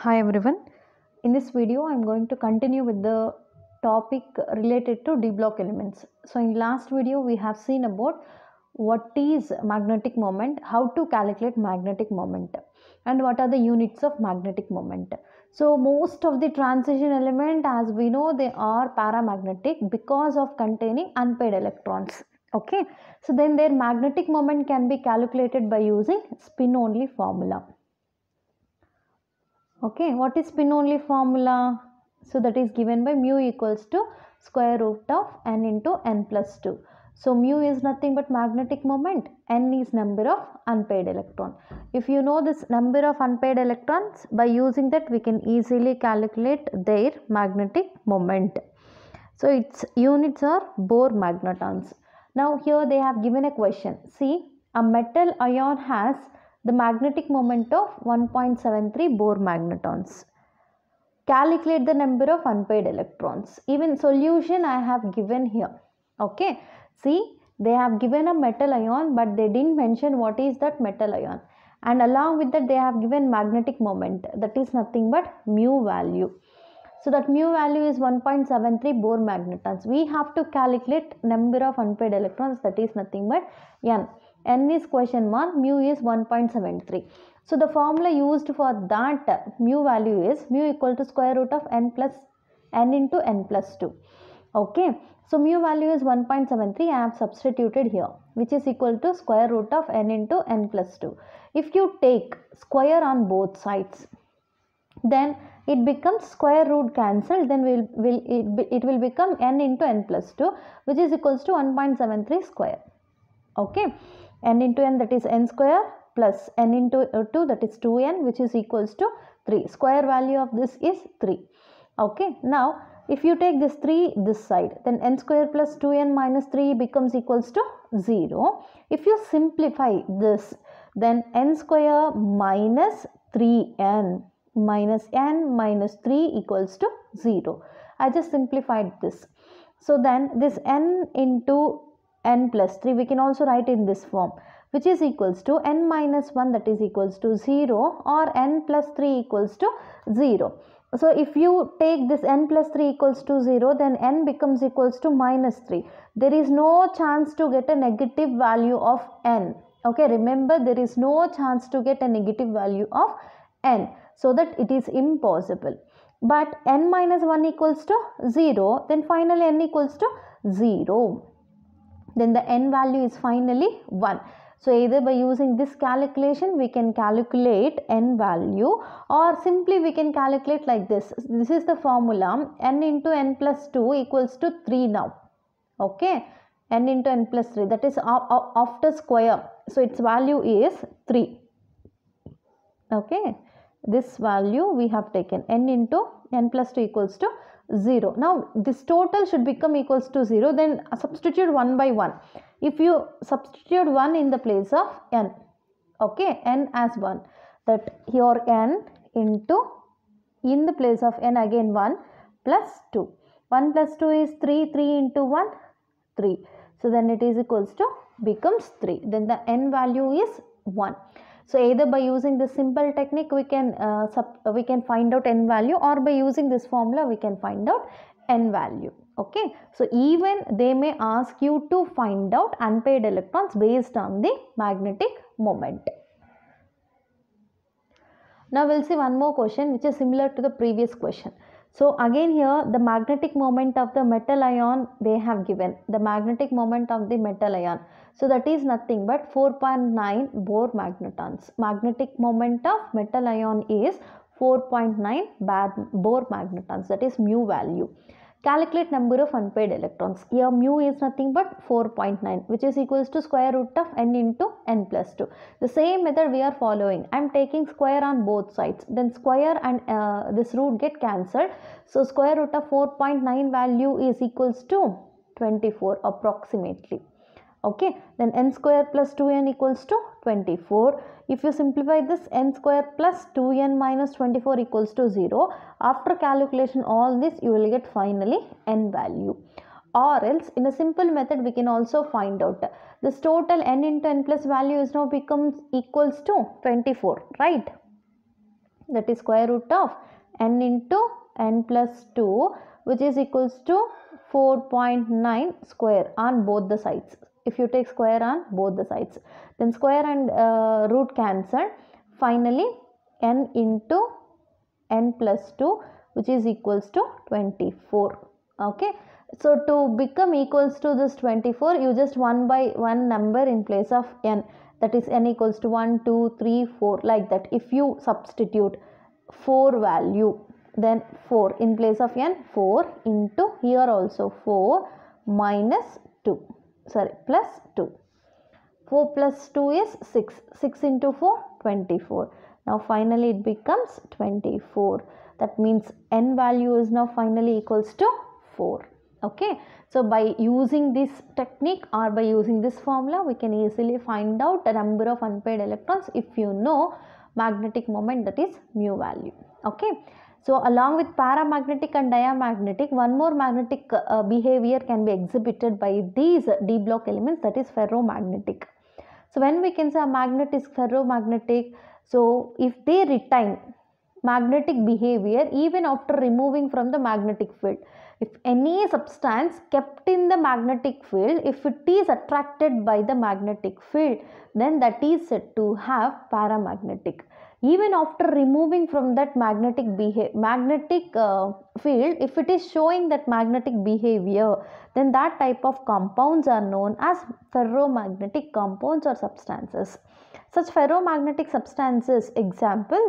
Hi everyone. In this video, I'm going to continue with the topic related to D-block elements. So in last video, we have seen about what is magnetic moment, how to calculate magnetic moment and what are the units of magnetic moment. So most of the transition element as we know they are paramagnetic because of containing unpaired electrons. Okay. So then their magnetic moment can be calculated by using spin only formula okay what is spin only formula so that is given by mu equals to square root of n into n plus 2 so mu is nothing but magnetic moment n is number of unpaired electron if you know this number of unpaired electrons by using that we can easily calculate their magnetic moment so its units are Bohr magnetons now here they have given a question see a metal ion has the magnetic moment of 1.73 Bohr magnetons. Calculate the number of unpaired electrons. Even solution I have given here. Okay. See, they have given a metal ion but they didn't mention what is that metal ion. And along with that they have given magnetic moment. That is nothing but mu value. So that mu value is 1.73 Bohr magnetons. We have to calculate number of unpaired electrons that is nothing but n n is question mark mu is 1.73 so the formula used for that mu value is mu equal to square root of n plus n into n plus 2 okay so mu value is 1.73 i have substituted here which is equal to square root of n into n plus 2 if you take square on both sides then it becomes square root cancelled then will will it, be, it will become n into n plus 2 which is equals to 1.73 square okay n into n that is n square plus n into uh, 2 that is 2n which is equals to 3. Square value of this is 3. Okay. Now, if you take this 3 this side then n square plus 2n minus 3 becomes equals to 0. If you simplify this then n square minus 3n minus n minus 3 equals to 0. I just simplified this. So then this n into n plus 3 we can also write in this form which is equals to n minus 1 that is equals to 0 or n plus 3 equals to 0. So if you take this n plus 3 equals to 0 then n becomes equals to minus 3. There is no chance to get a negative value of n. Okay remember there is no chance to get a negative value of n. So that it is impossible. But n minus 1 equals to 0 then finally n equals to 0 then the n value is finally 1. So either by using this calculation we can calculate n value or simply we can calculate like this. This is the formula n into n plus 2 equals to 3 now. Okay n into n plus 3 that is after square. So its value is 3. Okay this value we have taken n into n plus 2 equals to 0. Now this total should become equals to 0 then substitute 1 by 1. If you substitute 1 in the place of n okay n as 1 that here n into in the place of n again 1 plus 2. 1 plus 2 is 3 3 into 1 3. So then it is equals to becomes 3 then the n value is 1. So either by using this simple technique we can uh, sub, we can find out n value or by using this formula we can find out n value okay so even they may ask you to find out unpaired electrons based on the magnetic moment now we'll see one more question which is similar to the previous question so again here the magnetic moment of the metal ion they have given the magnetic moment of the metal ion. So that is nothing but 4.9 Bohr magnetons. Magnetic moment of metal ion is 4.9 Bohr magnetons that is mu value. Calculate number of unpaired electrons. Here mu is nothing but 4.9 which is equals to square root of n into n plus 2. The same method we are following. I am taking square on both sides. Then square and uh, this root get cancelled. So square root of 4.9 value is equals to 24 approximately okay then n square plus 2n equals to 24 if you simplify this n square plus 2n minus 24 equals to 0 after calculation all this you will get finally n value or else in a simple method we can also find out this total n into n plus value is now becomes equals to 24 right that is square root of n into n plus 2 which is equals to 4.9 square on both the sides if you take square on both the sides then square and uh, root cancel finally n into n plus 2 which is equals to 24 okay so to become equals to this 24 you just one by one number in place of n that is n equals to 1 2 3 4 like that if you substitute 4 value then 4 in place of n 4 into here also 4 minus 2 sorry plus 2. 4 plus 2 is 6. 6 into 4 24. Now finally it becomes 24. That means n value is now finally equals to 4. Okay. So by using this technique or by using this formula we can easily find out the number of unpaired electrons if you know magnetic moment that is mu value. Okay. So along with paramagnetic and diamagnetic, one more magnetic uh, behavior can be exhibited by these D block elements that is ferromagnetic. So when we can say a magnet is ferromagnetic, so if they retain magnetic behavior even after removing from the magnetic field. If any substance kept in the magnetic field, if it is attracted by the magnetic field, then that is said to have paramagnetic even after removing from that magnetic magnetic uh, field if it is showing that magnetic behavior then that type of compounds are known as ferromagnetic compounds or substances such ferromagnetic substances example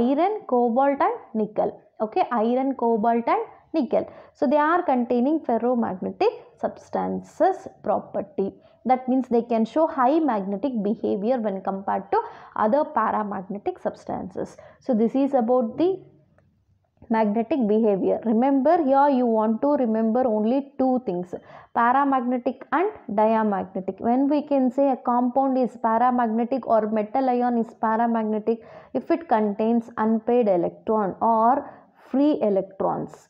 iron cobalt and nickel okay iron cobalt and nickel. So they are containing ferromagnetic substances property. That means they can show high magnetic behavior when compared to other paramagnetic substances. So this is about the magnetic behavior. Remember here you want to remember only two things paramagnetic and diamagnetic. When we can say a compound is paramagnetic or metal ion is paramagnetic if it contains unpaired electron or free electrons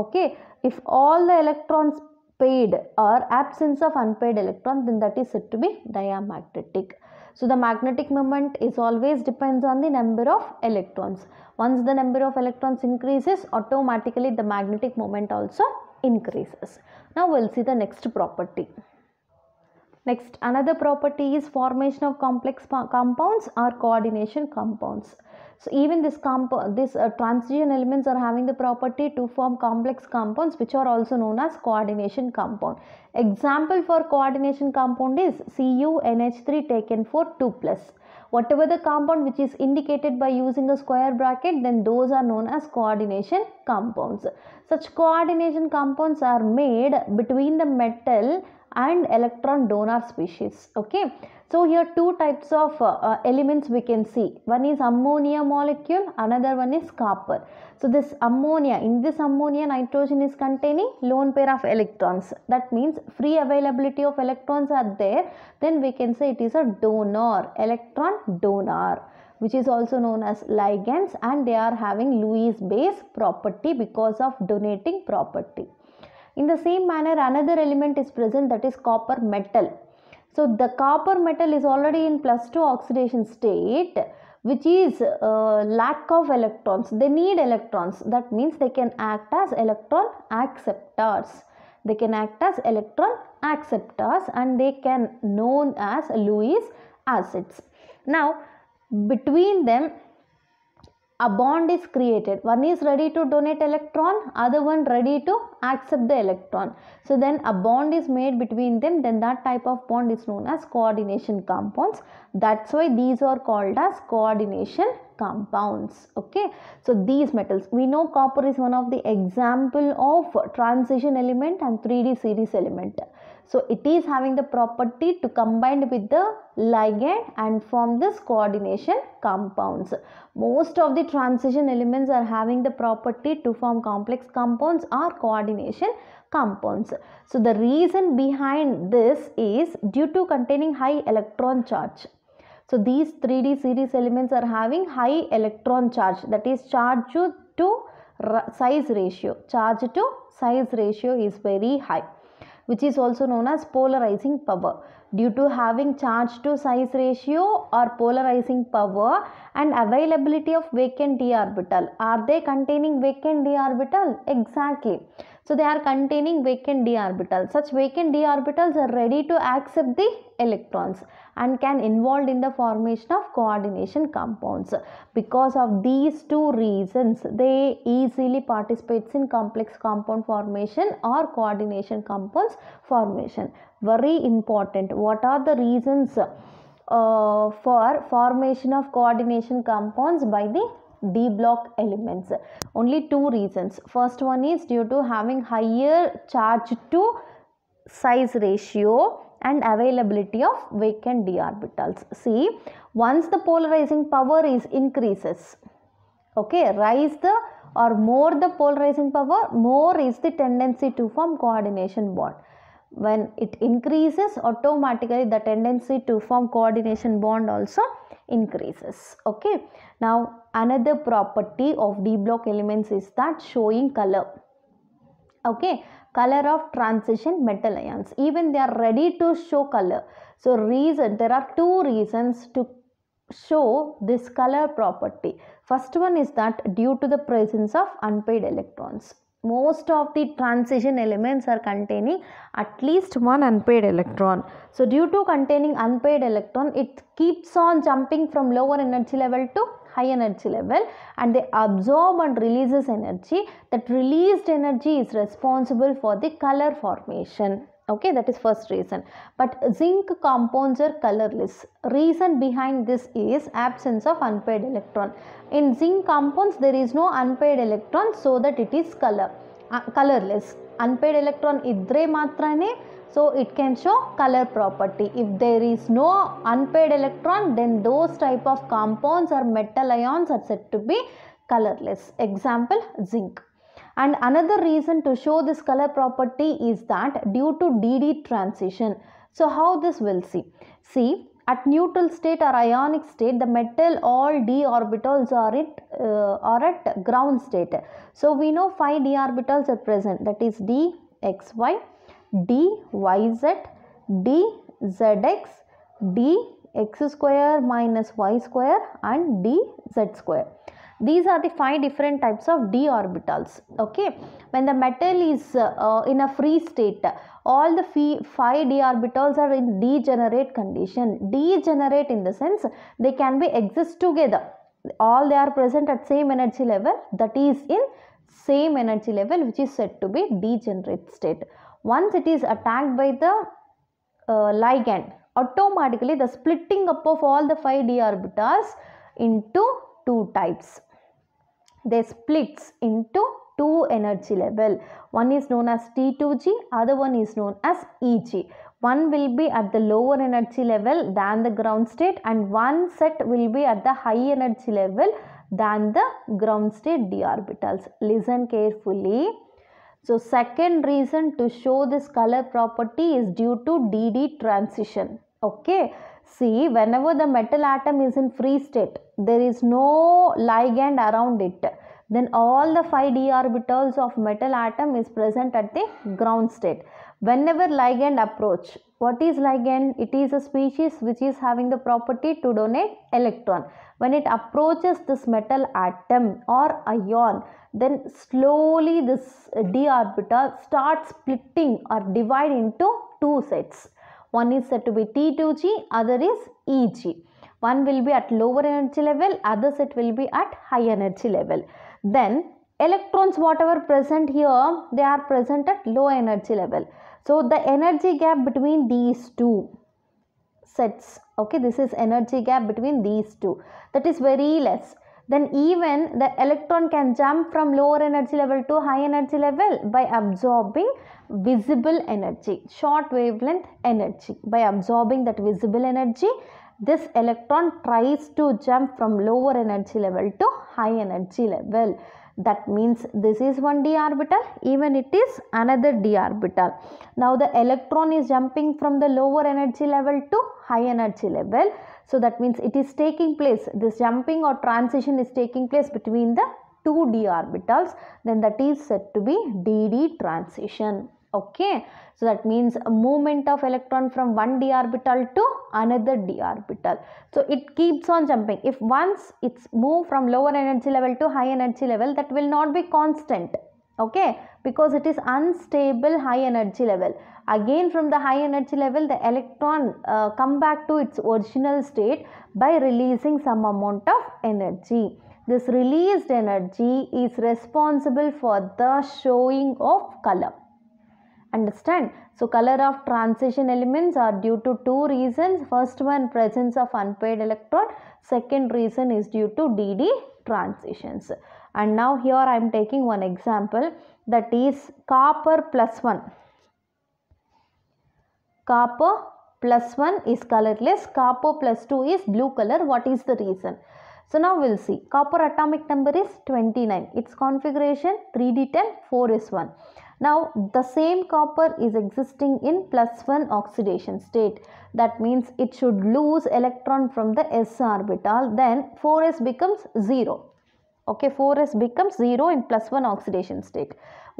okay if all the electrons paid or absence of unpaid electron then that is said to be diamagnetic so the magnetic moment is always depends on the number of electrons once the number of electrons increases automatically the magnetic moment also increases now we'll see the next property next another property is formation of complex compounds or coordination compounds so even this comp, this uh, transition elements are having the property to form complex compounds which are also known as coordination compound. Example for coordination compound is CuNH3 taken for 2 plus. Whatever the compound which is indicated by using a square bracket then those are known as coordination compounds. Such coordination compounds are made between the metal and electron donor species. Okay. So here two types of uh, uh, elements we can see. One is ammonia molecule, another one is copper. So this ammonia, in this ammonia nitrogen is containing lone pair of electrons. That means free availability of electrons are there. Then we can say it is a donor, electron donor which is also known as ligands and they are having Lewis base property because of donating property. In the same manner another element is present that is copper metal so the copper metal is already in plus 2 oxidation state which is uh, lack of electrons. They need electrons. That means they can act as electron acceptors. They can act as electron acceptors and they can known as Lewis acids. Now between them a bond is created. One is ready to donate electron, other one ready to accept the electron. So then a bond is made between them, then that type of bond is known as coordination compounds. That's why these are called as coordination compounds okay so these metals we know copper is one of the example of transition element and 3d series element so it is having the property to combine with the ligand and form this coordination compounds. Most of the transition elements are having the property to form complex compounds or coordination compounds. So the reason behind this is due to containing high electron charge. So these 3D series elements are having high electron charge that is charge to size ratio. Charge to size ratio is very high which is also known as polarizing power. Due to having charge to size ratio or polarizing power and availability of vacant d orbital. Are they containing vacant d orbital? Exactly. So they are containing vacant d orbital. Such vacant d orbitals are ready to accept the electrons and can involved in the formation of coordination compounds. Because of these two reasons, they easily participates in complex compound formation or coordination compounds formation. Very important. What are the reasons uh, for formation of coordination compounds by the D block elements. Only two reasons. First one is due to having higher charge to size ratio and availability of vacant d orbitals. See, once the polarizing power is increases, okay, rise the or more the polarizing power, more is the tendency to form coordination bond. When it increases, automatically the tendency to form coordination bond also increases. Okay. Now, another property of D block elements is that showing color okay color of transition metal ions even they are ready to show color so reason there are two reasons to show this color property first one is that due to the presence of unpaired electrons most of the transition elements are containing at least one unpaired electron. So due to containing unpaired electron, it keeps on jumping from lower energy level to high energy level and they absorb and releases energy. That released energy is responsible for the color formation okay that is first reason but zinc compounds are colorless reason behind this is absence of unpaired electron in zinc compounds there is no unpaired electron so that it is color uh, colorless unpaired electron idre matrane so it can show color property if there is no unpaired electron then those type of compounds or metal ions are said to be colorless example zinc and another reason to show this color property is that due to DD transition. So how this will see? See at neutral state or ionic state the metal all d orbitals are at, uh, are at ground state so we know 5 d orbitals are present that is d x y d d x square minus y square and dz square. These are the five different types of d orbitals. Okay, when the metal is uh, in a free state, all the five d orbitals are in degenerate condition. Degenerate in the sense they can be exist together. All they are present at same energy level that is in same energy level which is said to be degenerate state. Once it is attacked by the uh, ligand automatically the splitting up of all the 5 d orbitals into two types. They splits into two energy level. One is known as T2G, other one is known as EG. One will be at the lower energy level than the ground state and one set will be at the high energy level than the ground state d orbitals. Listen carefully. So second reason to show this color property is due to DD transition. Okay. See, whenever the metal atom is in free state, there is no ligand around it. Then all the 5 d orbitals of metal atom is present at the ground state. Whenever ligand approach, what is ligand? It is a species which is having the property to donate electron. When it approaches this metal atom or ion, then slowly this d orbital starts splitting or divide into two sets. One is said to be T2G, other is EG. One will be at lower energy level, other set will be at high energy level. Then electrons whatever present here, they are present at low energy level. So the energy gap between these two sets, okay, this is energy gap between these two, that is very less. Then even the electron can jump from lower energy level to high energy level by absorbing visible energy, short wavelength energy. By absorbing that visible energy, this electron tries to jump from lower energy level to high energy level. That means this is one d orbital even it is another d orbital. Now the electron is jumping from the lower energy level to high energy level. So that means it is taking place this jumping or transition is taking place between the two d orbitals then that is said to be dd transition okay so that means movement of electron from one d orbital to another d orbital so it keeps on jumping if once it's moved from lower energy level to high energy level that will not be constant okay because it is unstable high energy level again from the high energy level the electron uh, come back to its original state by releasing some amount of energy this released energy is responsible for the showing of color understand so color of transition elements are due to two reasons first one presence of unpaired electron second reason is due to dd transitions and now here i am taking one example that is copper plus 1 copper plus 1 is colorless copper plus 2 is blue color what is the reason so now we'll see copper atomic number is 29 its configuration 3d10 4s 1 now the same copper is existing in plus 1 oxidation state. That means it should lose electron from the s orbital then 4s becomes 0. Okay 4s becomes 0 in plus 1 oxidation state.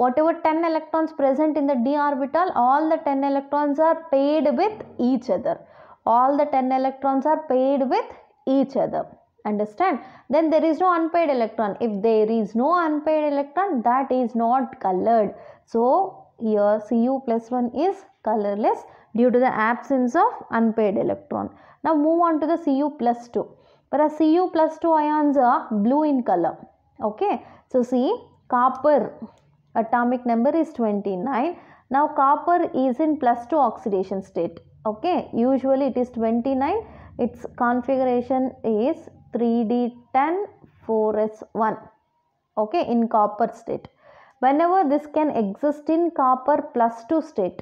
Whatever 10 electrons present in the d orbital all the 10 electrons are paired with each other. All the 10 electrons are paired with each other understand then there is no unpaired electron if there is no unpaired electron that is not colored so here cu plus 1 is colorless due to the absence of unpaired electron now move on to the cu plus 2 but a cu plus 2 ions are blue in color okay so see copper atomic number is 29 now copper is in plus 2 oxidation state okay usually it is 29 its configuration is 3d10 4s1 okay in copper state whenever this can exist in copper plus 2 state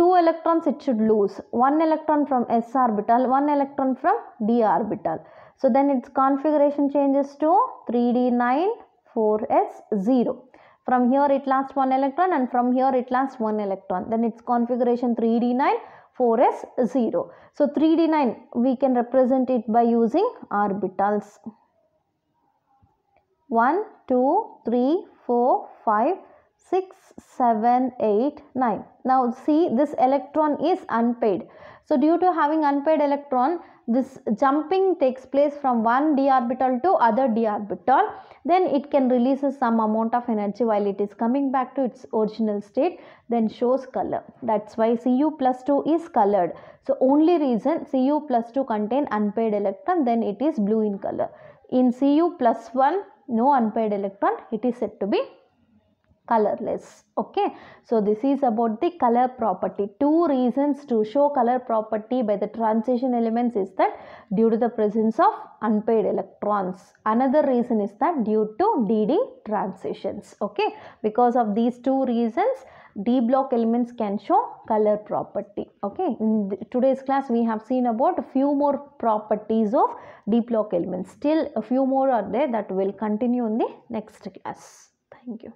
two electrons it should lose one electron from s orbital one electron from d orbital so then its configuration changes to 3d9 4s0 from here it lasts one electron and from here it lasts one electron then its configuration 3d9 4s 0. So 3d9 we can represent it by using orbitals. 1, 2, 3, 4, 5, 6, 7, 8, 9. Now see this electron is unpaired. So due to having unpaired electron this jumping takes place from one d orbital to other d orbital then it can releases some amount of energy while it is coming back to its original state then shows color that's why cu plus 2 is colored so only reason cu plus 2 contain unpaired electron then it is blue in color in cu plus 1 no unpaired electron it is said to be colorless okay so this is about the color property two reasons to show color property by the transition elements is that due to the presence of unpaired electrons another reason is that due to dd transitions okay because of these two reasons d block elements can show color property okay in today's class we have seen about a few more properties of d block elements still a few more are there that will continue in the next class thank you